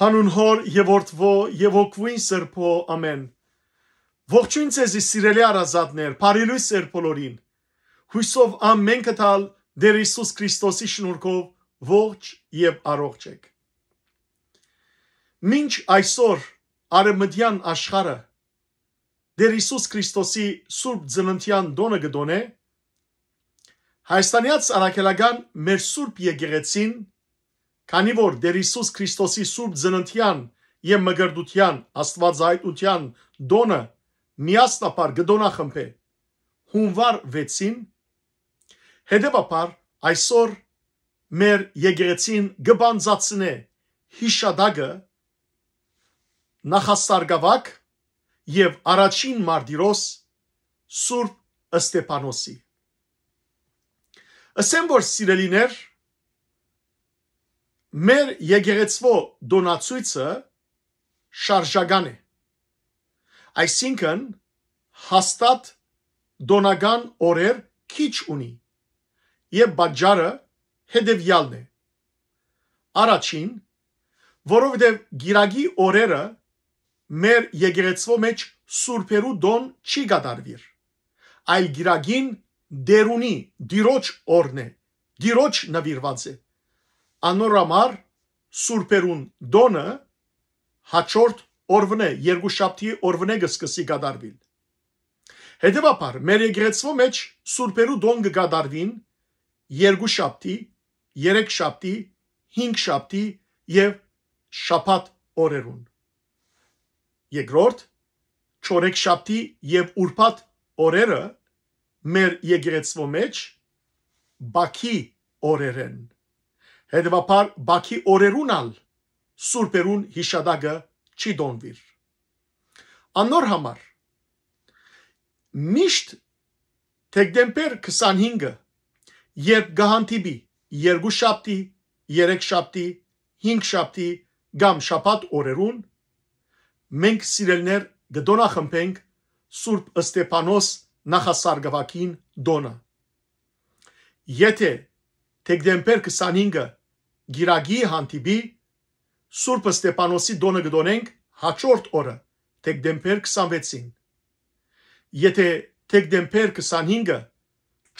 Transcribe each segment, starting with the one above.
Հանուն հոր եւ որդվո եւ օգվին սրբո ամեն։ Ողջույն ցեզի սիրելի արազատներ, բարի լույս ձեր բոլորին։ Հույսով ամեն կտալ Դեր Հիսուս Քրիստոսի շնորհքով ողջ եւ առողջ եք։ Մինչ այսօր արևմտյան աշխարը Դեր Հիսուս Քրիստոսի Սուրբ Ձննթյան դոնը գտոնե Հայաստանից արաքելական մեր Սուրբ Եկեղեցին Քանի որ Տեր Հիսուս Քրիստոսի Սուրբ Ծննդյան եւ մգրդության Աստվածայտության դոնը միաստապար գդոնախմբե հունվար 6-ին հետեւաբար այսօր մեր եկեղեցին գբանձացնե հիշադակը նախասարգավակ եւ առաջին մարդիրոս Սուրբ Ստեփանոսի ասեմ որ սիրելիներ մեր եկեղեցվո դոնացույցը շարժական է։ Այսինքն հաստատ դոնական օրեր քիչ ունի։ Եվ բաժարը հետևյալն է։ Առաջին, որովհետև գիրագի օրերը մեր եկեղեցվո մեջ սուրբերու դոն չի կատարվիր, այլ գիրագին դերունի դիրոջ օրն է, դիրոջ նվիրված է անորամար սուրբերուն դոնը հաջորդ օրվն է, երկուշաբթի օրվն է կսկսի գադարվիլ։ Հետևաբար մեր եկեղեցվո մեջ սուրբերու դոն կգադարվին երկուշաբթի, երեքշաբթի, հինգշաբթի եւ շաբաթ օրերուն։ Երկրորդ չորեքշաբթի եւ ուրբաթ օրերը մեր եկեղեցվո մեջ բաքի օրեր են։ Հետևաբար Բաքի օրերուն ալ Սուրբերուն հիշադակը չի դոնվիր։ Անոր համար միշտ Թեկտեմբեր 25-ը երբ գահանտիբի երկու շաբթի, երեք շաբթի, հինգ շաբթի կամ շաբաթ օրերուն մենք սիրելներ գդոնա խմբենք Սուրբ Ստեփանոս նախասարգավակին դոնա։ Եթե թեկտեմբեր 25-ը գիրագի հանդիպի Սուրբ Ստեփանոսի դոնը գտնենք հաջորդ օրը դեկտեմբեր 26-ին։ Եթե դեկտեմբեր 25-ը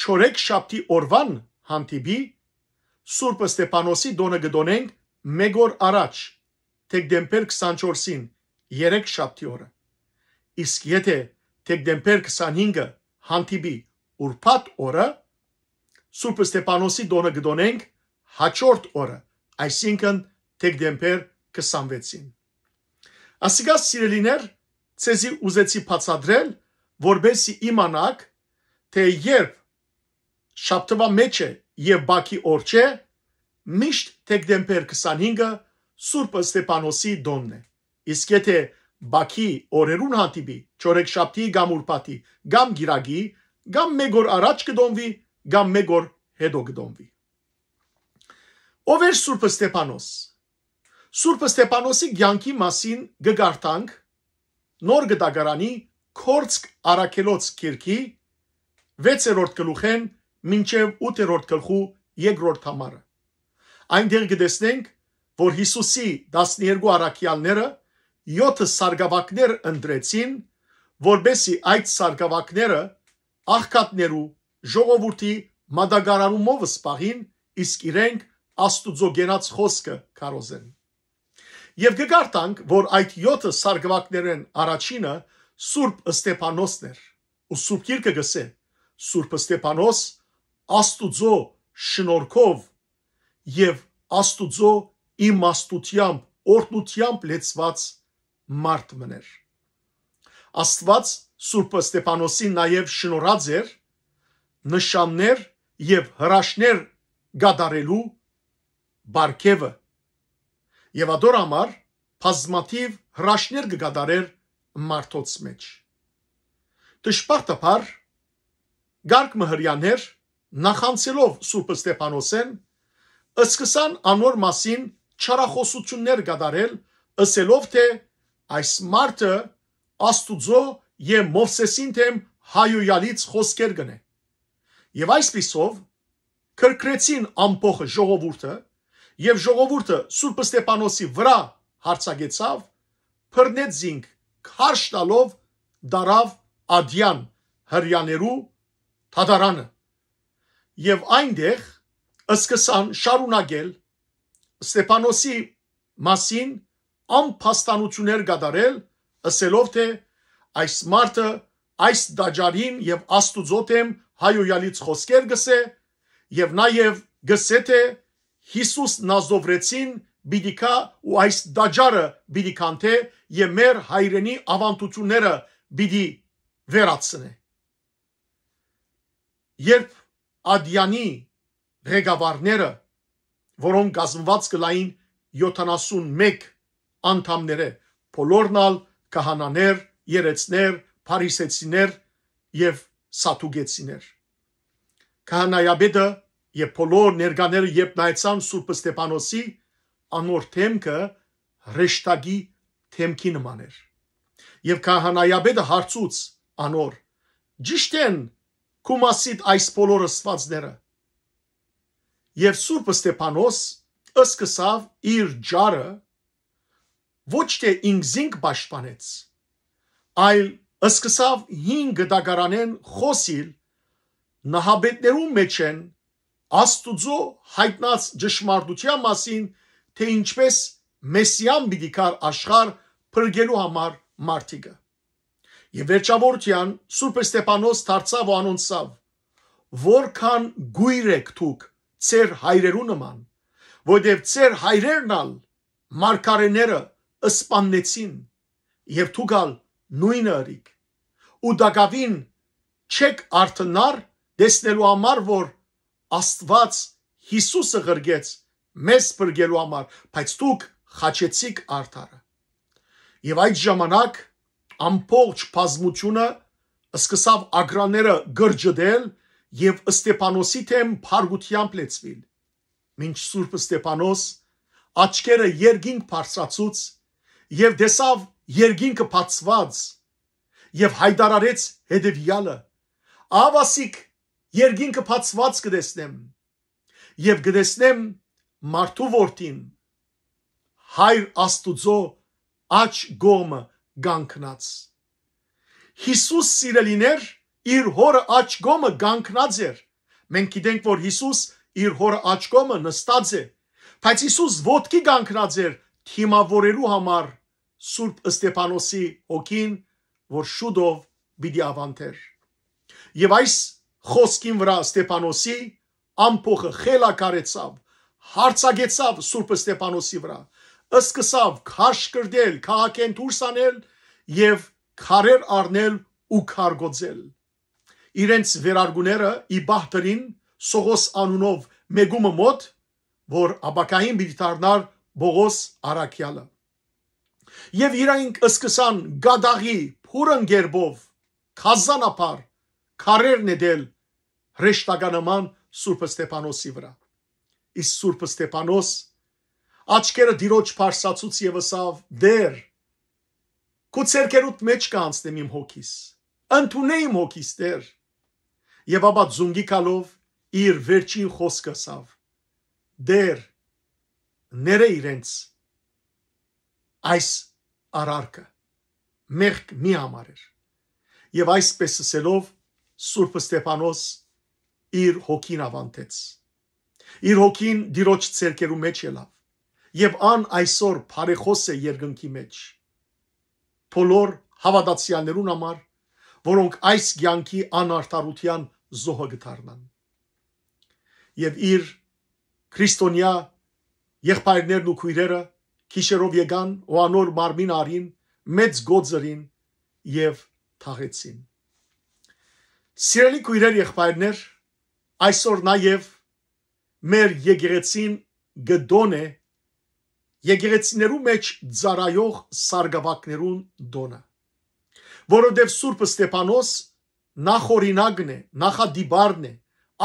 չորեք շաբթի օրվան հանդիպի Սուրբ Ստեփանոսի դոնը գտնենք մեկ օր առաջ դեկտեմբեր 24-ին 3 շաբթի օրը։ Իսկ եթե դեկտեմբեր 25-ը հանդիպի ուրբաթ օրը Սուրբ Ստեփանոսի դոնը գտնենք 1 հաջորդ օրը, այսինքն դեկտեմբեր 26-ին։ Ասիկա սիրելիներ, ցեզի ուզեցի բացատրել, որբեսի իմանաք, թե երբ շաբթվա մեջ է եւ Բաքի օր չէ, միշտ դեկտեմբեր 25-ը Սուրբ Ստեփանոսի տոնն է։ Իսկ եթե Բաքի օրերուն հանդիպի չորեքշաբթի կամ ուրբաթի, կամ գիրագի, կամ մեկ օր առաջ կդոնվի, կամ մեկ օր հետո կդոնվի։ Ով էր Սուրբ Ստեփանոս։ Սուրբ Ստեփանոսի ցանկի մասին գգարտանք նոր գտագարանի Կորցկ Արաքելոց քիրքի 6-րդ գլուխեն մինչև 8-րդ գլխու 2-րդ համարը։ Այնտեղ գտեսնենք, որ Հիսուսի 12 առաքյալները 7 սարգավակներ ընտրեցին, որբեսի այդ սարգավակները աղքատներու ժողովրդի մադագարանումով սպահին, իսկ իրենք աստուծո գերած խոսքը քարոզեն։ Եվ գկարտանք, որ այդ 7 սարգսակներեն առաջինը Սուրբ Ստեփանոսն էր։ Ու Սուրբ Գիրքը գսե. Սուրբ Ստեփանոս աստուծո շնորհքով եւ աստուծո իմաստությամբ օրդությամբ լեցված մարդ մներ։ Աստված Սուրբ Ստեփանոսին նաև շնորհած էր նշաններ եւ հրաշներ գադարելու Բարքևը եւ ադոր համար բազմաթիվ հրաշներ կգադարեր մարդոց մեջ։ Դժբախտաբար Գարգ Մհրյաներ նախանցելով Սուրբ Ստեփանոսեն սկսան անոր մասին չարախոսություններ կատարել, ասելով թե այս մարդը Աստուծո եւ Մովսեսին թեմ հայոյալից խոսքեր գնե։ Եվ այսպիսով քրկրեցին ամբողջ ժողովուրդը եւ ժողովուրդը Սուրբ Ստեփանոսի վրա հարցագեցավ, փռնեց զինք, քարշ տալով դարավ Ադյան հрьяներու թադարանը։ Եվ այնտեղ սկսան շարունակել Ստեփանոսի մասին անփաստանություններ գդարել, ասելով թե այս մարդը այս դաջարին եւ աստուծոտ եմ հայոյալից խոսքեր գսե եւ նաեւ գսե թե Հիսուս նազովրեցին բիդիկա ու այս դաջարը բիդի կանթե եւ մեր հայրենի ավանդությունները բիդի վերացնե։ Երբ Ադյանի ղեկավարները, որոնք գազմված կլային 71 անդամները, բոլորնալ կահանաներ, երեցներ, փարիսեցիներ եւ սատուգեցիներ։ Քահանայաբեդը եւ բոլոր ներկաները երբ նայցան Սուրբ Ստեփանոսի անոր թեմքը հրեշտակի թեմքի նման էր եւ քահանայապետը հարցուց անոր ճիշտ են կումասիդ այս բոլորը սվածները եւ Սուրբ Ստեփանոս սկսավ իր ջարը ոչ թե ինքզինք պաշտպանեց այլ սկսավ հին գտագարանեն խոսիլ նահաբետներու մեջ են Աստուծո հայտնած ճշմարտության մասին, թե ինչպես մեսիան պիտի կար աշխարհ փրկելու համար մարդիկը։ Եվ վերջավորության Սուրբ Ստեփանոս դարձավ ու անոնցավ. Որքան գույր եք դուք ծեր հայրերու նման, որտեղ ծեր հայրերն ալ մարգարեները սպաննեցին եւ դուքալ նույնը արիք։ Ու դակավին չեք արթնար դեսնելու համար որ Աստված Հիսուսը ղրգեց մեզ բրգելու համար, բայց դուք խաչեցիք արդարը։ Եվ այդ ժամանակ ամբողջ բազմությունը սկսավ ագրաները գրջդել եւ Ստեփանոսի թեմ փարգությամբ լեցվին։ Մինչ Սուրբ Ստեփանոս աչքերը երկինք բարձրացուց եւ դեսավ երկինքը բացված եւ հայտարարեց հետեւյալը. Ավասիկ երկինքը փածված կդեսնեմ եւ գտեսնեմ մարդու որդին հայր աստուծո աչ գոմը գանքնած Հիսուս սիրելիներ իր հորը աչ գոմը գանքնած էր մենք գիտենք որ Հիսուս իր հորը աչ գոմը նստած է բայց Հիսուս ոտքի գանքնած էր թիմավորելու համար Սուրբ Ստեփանոսի հոգին որ շուտով բիդի ավանտեր եւ այս խոսքին վրա Ստեփանոսի ամփոխը խելակարեցավ, հարցագեցավ Սուրբ Ստեփանոսի վրա, սկսավ քաշկրդել, քաղաքեն դուրս անել եւ քարեր առնել ու քարգոծել։ Իրենց վերարգուները իբահտրին Սողոս անունով մեգումը մոտ, որ աբակային բիդարնար Բողոս Արաքյալը։ Եվ իրանք սկսան գադաղի փուրն գերբով, քազանապար քարերն է դել հրեշտականման Սուրբ Ստեփանոսի վրա։ Իս Սուրբ Ստեփանոս աչքերը դիրոջ փարսացուց եւսավ դեր քու ցերկերուտ մեջ կանցնեմ իմ հոգիս ընդունե իմ հոգիս դեր եւ ապա զունգի կալով իր վերջին խոսքը ասավ դեր ները իրենց այս արարքը մեղք մի համար էր եւ այսպես ասելով Սուրբ Ստեփանոս իր հոգին ավանդեց։ Իր հոգին դիրոջ ցերկերու մեջ ելավ եւ ան այսօր բարեխոս է երկնքի մեջ։ Բոլոր հավատացյալներուն համար, որոնք այս ցանկի անարդարության զոհը գտարնան։ Եվ իր քրիստոնյա եղբայրներն ու քույրերը քիշերով եկան ու անոր մարմին արին մեծ գոձերին եւ թաղեցին Սիրելի քույրեր եղբայրներ, այսօր նաև մեր եկեղեցին գդոն է եկեղեցիներու մեջ ծարայող սարգավակներուն դոնը, որովհետև Սուրբ Ստեփանոս նախօրինակն է, նախադիբարն է,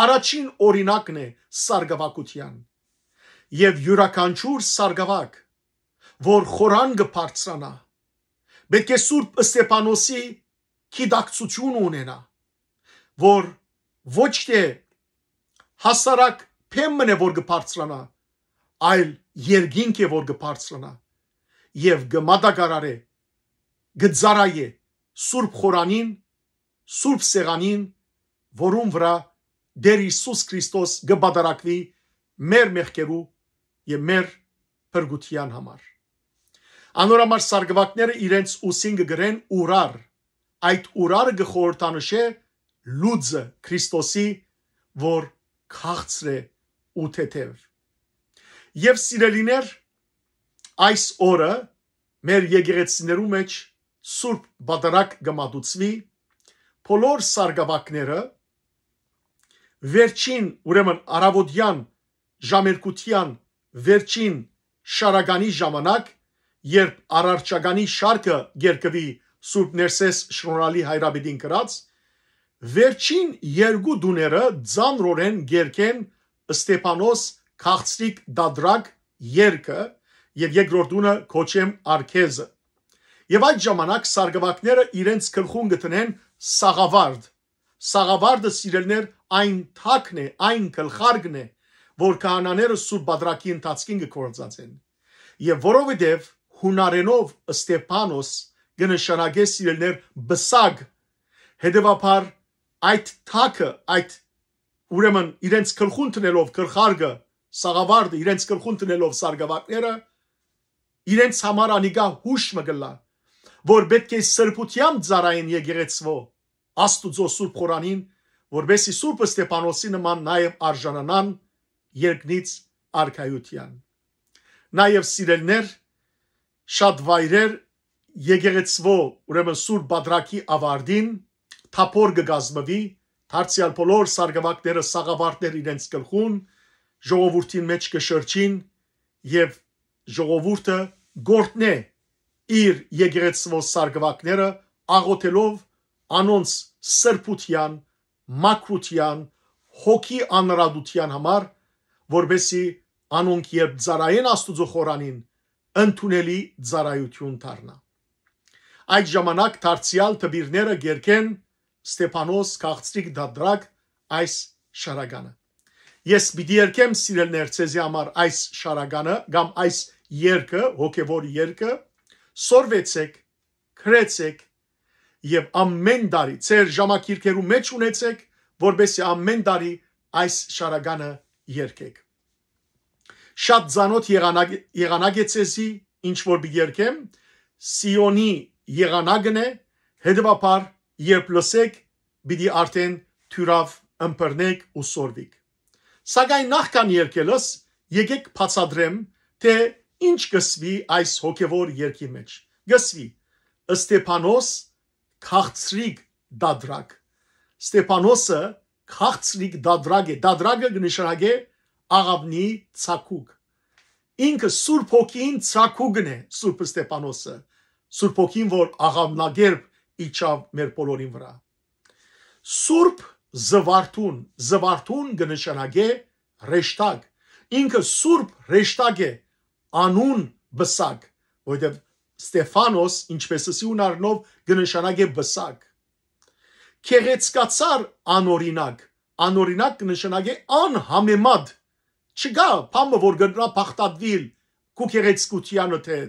առաջին օրինակն է սարգավակության։ Եվ յուրաքանչյուր սարգավակ, որ խորան կբարձրանա, պետք է Սուրբ Ստեփանոսի գիտակցություն ունենա որ ոչ թե հասարակ փեմն է որ գբարձրանա, այլ երկինք է որ գբարձրանա եւ գմադագարարե գծարայե Սուրբ Խորանին, Սուրբ Սեղանին, որում վրա Դեր Հիսուս Քրիստոս գբադարակվի մեր մեղքերու եւ մեր փրկության համար։ Անորամար սարգսակները իրենց ուսին կգրեն ուրար։ Այդ ուրարը գխորտանշե լուծը Քրիստոսի, որ քաղցր է ու թեթև։ Եվ սիրելիներ, այս օրը մեր եկեղեցիներու մեջ Սուրբ Բադարակ գմատուցվի բոլոր սարգավակները վերջին ուրեմն արավոտյան ժամերկության վերջին շարագանի ժամանակ երբ առարչագանի շարքը երկվի Սուրբ Ներսես շնորհալի հայրաբեդին գրած Վերջին երկու դուները ծանրորեն գերքեն Ստեփանոս քաղցրիկ դադրակ երկը եւ երկրորդ դունը կոչեմ արքեզը։ Եվ այդ ժամանակ սարգսակները իրենց գլխուն գտնեն սաղավարդ։ Սաղավարդը սիրելներ այն թակն է, այն գլխարգն է, որ քահանաները Սուրբ Բադրակի ընթացքին գործածեն։ Եվ որովհետև հունարենով Ստեփանոս գնշանագե սիրելներ բսակ հետևաբար այդ թակը, այդ ուրեմն իրենց գլխուն տնելով գրխարգը, սաղավարդը իրենց գլխուն տնելով սարգավակները իրենց համար անիգա հուշ մգլա, որ պետք է սրբությամբ ծարային եկեղեցվո Աստուծո Սուրբ Խորանին, որբեսի Սուրբ Ստեփանոսի նման նաև արժանանան երկնից արքայության։ Նաև սիրելներ շատ վայրեր եկեղեցվո ուրեմն Սուրբ Բադրակի ավարդին թափոր կգազմվի, դարձյալ բոլոր սարգսակները սաղավարտներ իրենց գլխուն, ժողովրդին մեջ կշրջին եւ ժողովուրդը գործնե իր եգերեցվոս սարգսակները աղոթելով անոնց սրբության, մակրության, հոգի անրադության համար, որբեսի անոնք երբ ծարային աստուծո խորանին ընդունելի ծարայություն դառնա։ Այդ ժամանակ դարձյալ տբիրները գերքեն Ստեփանոս Գաղցրիկ Դադրակ այս շարականը։ Ես պիտի երկեմ սիրելներ ցեզի համար այս շարականը կամ այս երկը, հոգևոր երկը, սորվեցեք, քրեցեք եւ ամեն տարի ծեր ժամակիրքերու մեջ ունեցեք, որբեսի ամեն տարի այս շարականը երկեք։ Շատ ցանոթ եղանակ եղանակ է ցեզի, ինչ որ պիտի երկեմ, Սիոնի եղանակն է, հետևաբար երբ լսեք, պիտի արդեն թյուրավ ըմբռնեք ու սորվիկ։ Սակայն նախքան երկելս եկեք բացադրեմ, թե ինչ գսվի այս հոգևոր երկի մեջ։ Գսվի Ստեփանոս քաղցրիկ դադրակ։ Ստեփանոսը քաղցրիկ դադրակ է։ Դադրակը նշանակե աղավնի ցակուկ։ Ինքը Սուրբ Հոգին ցակուկն է Սուրբ Ստեփանոսը։ Սուրբ Հոգին, որ աղավնագերբ իջավ մեր բոլորին վրա։ Սուրբ զվարթուն, զվարթուն կնշանակե հեշտակ։ Ինքը սուրբ հեշտակ է, անուն բսակ, որովհետև Ստեփանոս, ինչպես ասի ունարնով, կնշանակե բսակ։ Քեղեցկացար անօրինակ, անօրինակ կնշանակե անհամեմատ։ Չկա փամը, որ գտնա փախտadvil քու քեղեցկությանը թե։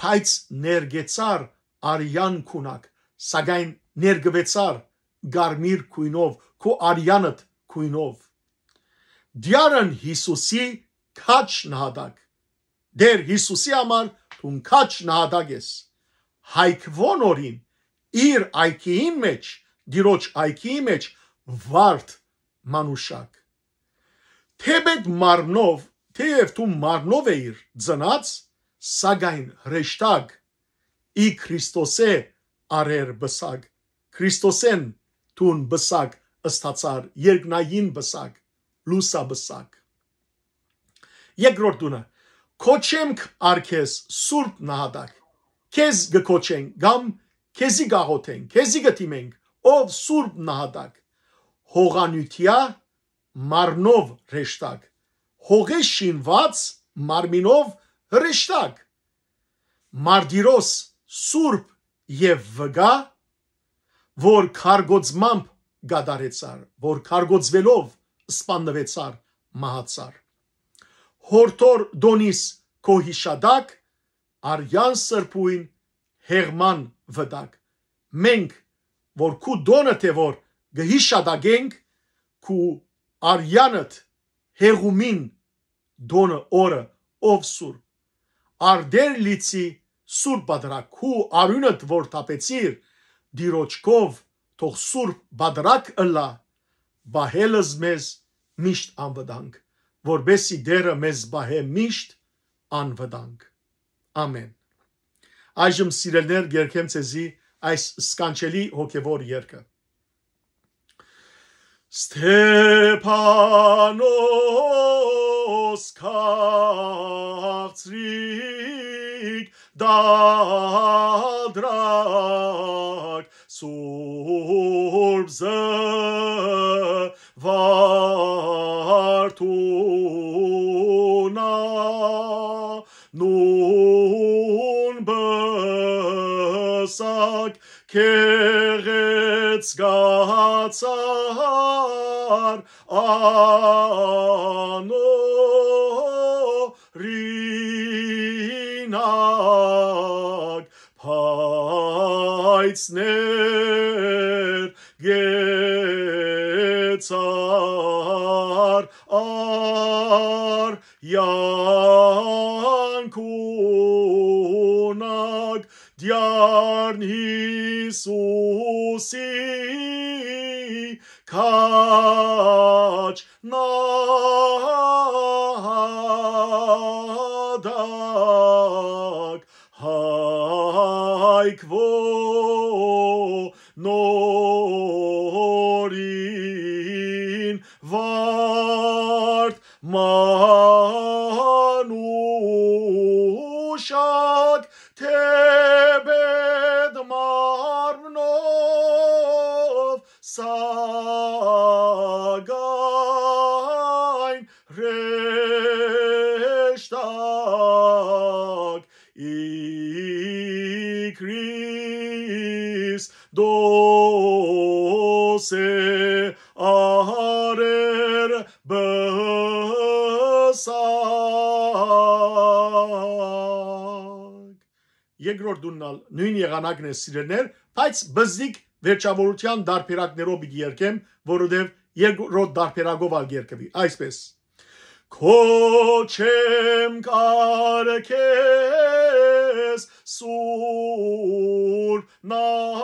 Բայց ներգեցար արյան քունակ, սակայն ներգվեցար գարմիր քույնով, քո արյանդ քույնով։ Դիարն Հիսուսի քաչ նահատակ։ Դեր Հիսուսի համար թուն քաչ նահատակ ես։ Հայկվոն օրին իր այքիին մեջ, դիրոջ այքիի մեջ վարդ մանուշակ։ Թեբետ մարնով, թեև դու մարնով էիր ծնած, սակայն հրեշտակ ի Քրիստոսե արեր բսակ Քրիստոսեն տուն բսակ ըստացար երկնային բսակ լուսա բսակ երկրորդ տունը կոչենք արքես սուրբ նահատակ քեզ գկոչենք կամ քեզի գաղոթենք քեզի գտիմենք ով սուրբ նահատակ հողանյութիա մարնով հեշտակ հողի շինված մարմինով հրեշտակ մարդիրոս սուրբ եւ վգա, որ քարգոծմամբ գադարեցար, որ քարգոծվելով սպանվեցար մահացար։ Հորտոր դոնիս կոհիշադակ, արյան սրբույն հեղման վտակ։ Մենք, որ քու դոնը թե որ գհիշադագենք, քու արյանդ հեղումին դոնը օրը ով սուր արդեր լիցի Սուրբ Բադրակ, քու արյունդ որ տապեցիր դիրոճկով, թող Սուրբ Բադրակ ըլա, բահելս մեզ միշտ անվտանգ, որբեսի դերը մեզ բահե միշտ անվտանգ։ Ամեն։ Այժմ սիրելներ երկեմ ցեզի այս սկանչելի հոգևոր երգը։ Ստեփանոս քաղցրի da drag sorbze vartuna nun besag keretz gatzar ano Kreuz ner getzar ar jankunag diarn hisusi kar tebed te sa որ դուննալ նույն եղանակն է սիրելներ, բայց բզիկ վերջավորության դարբերակներով երկեմ, որովհետև երկրորդ դարբերակով ալ երկվի, այսպես. Քոչեմ կարքես սուր նահ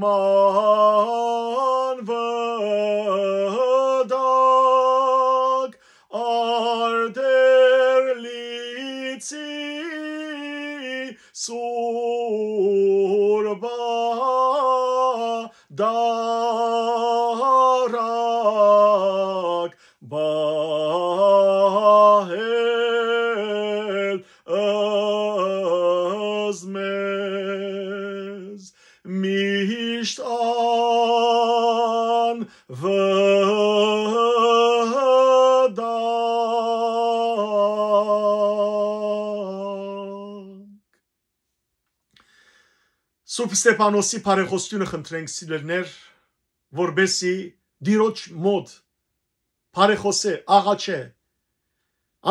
man verdag ar der litzi sorba dag. Սուրբ Ստեփանոսի բարեխոսությունը խնդրենք սիրելներ, որբեսի դիրոջ մոտ բարեխոսե աղաչե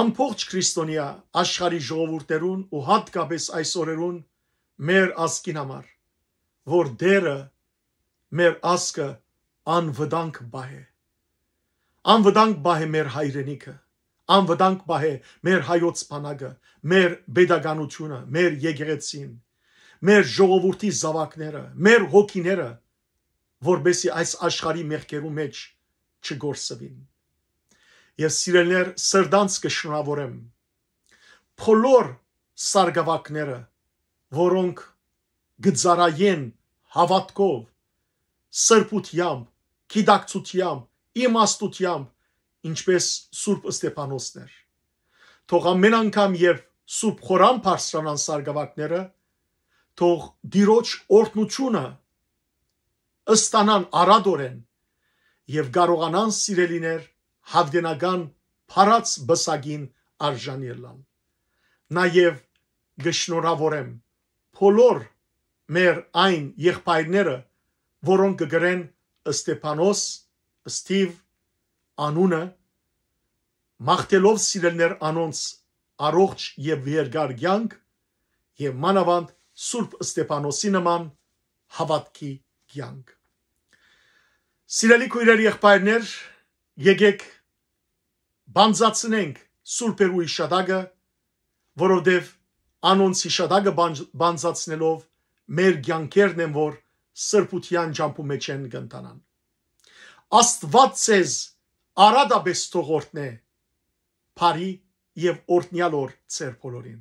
ամբողջ քրիստոնյա աշխարհի ժողովուրդերուն ու հատկապես այս օրերուն մեր ազգին համար, որ դերը մեր ազգը անվտանգ բահե։ Անվտանգ բահե մեր հայրենիքը, անվտանգ բահե մեր հայոց բանակը, մեր pedagogical, մեր եկեղեցին, մեր ժողովրդի զավակները, մեր հոգիները, որբեսի այս աշխարհի մեղքերու մեջ չգործվին։ Ես սիրելներ սրդանց կշնորհավորեմ բոլոր սարգավակները, որոնք գծարայեն հավատքով, սրբությամբ, գիտակցությամբ, իմաստությամբ, ինչպես Սուրբ Ստեփանոսն էր։ Թող ամեն անգամ եւ Սուրբ Խորան բարձրանան սարգավակները թող դիրոջ օրտնությունը ըստանան արադորեն եւ կարողանան սիրելիներ հավդենական փառած բսագին արժանի լան նաեւ գշնորավորեմ փոլոր մեր այն եղբայրները որոնք գրեն Ստեփանոս Ստիվ անունը մաղթելով սիրելներ անոնց առողջ եւ երկար կյանք եւ մանավանդ Սուրբ Ստեփանոսի նման հավատքի կյանք։ Սիրելի քույրեր եղբայրներ, եկեք բանզացնենք Սուրբ Պերուի շադագը, որովհետև անոնց հիշադակը բանզացնելով մեր կյանքերն են, որ սրբության ջամփու մեջ են գտնանան։ Աստված ցեզ արադաբես թողորտնե, բարի եւ օրտնյալ օր ծեր բոլորին։